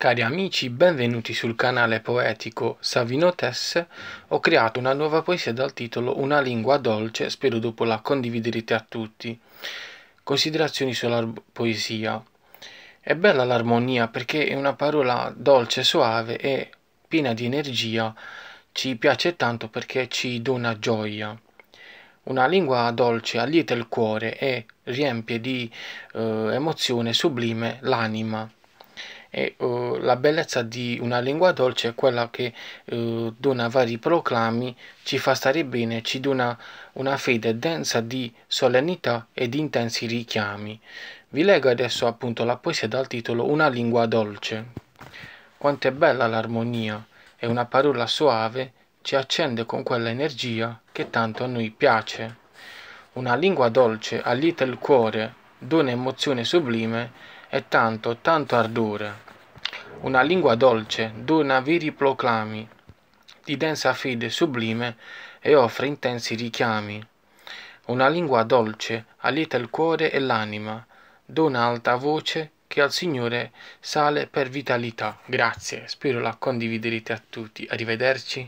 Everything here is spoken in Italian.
Cari amici, benvenuti sul canale poetico Savino Tesse. Ho creato una nuova poesia dal titolo Una lingua dolce, spero dopo la condividerete a tutti. Considerazioni sulla poesia. È bella l'armonia perché è una parola dolce, soave e piena di energia. Ci piace tanto perché ci dona gioia. Una lingua dolce allieta il cuore e riempie di eh, emozione sublime l'anima. E, uh, la bellezza di una lingua dolce è quella che uh, dona vari proclami, ci fa stare bene, ci dona una fede densa di solennità e di intensi richiami. Vi leggo adesso appunto la poesia dal titolo Una lingua dolce. Quanto è bella l'armonia e una parola soave ci accende con quella energia che tanto a noi piace. Una lingua dolce allieta il cuore, dona emozione sublime e tanto, tanto ardore. Una lingua dolce dona veri proclami, di densa fede sublime e offre intensi richiami. Una lingua dolce allieta il cuore e l'anima, dona alta voce che al Signore sale per vitalità. Grazie, spero la condividerete a tutti. Arrivederci.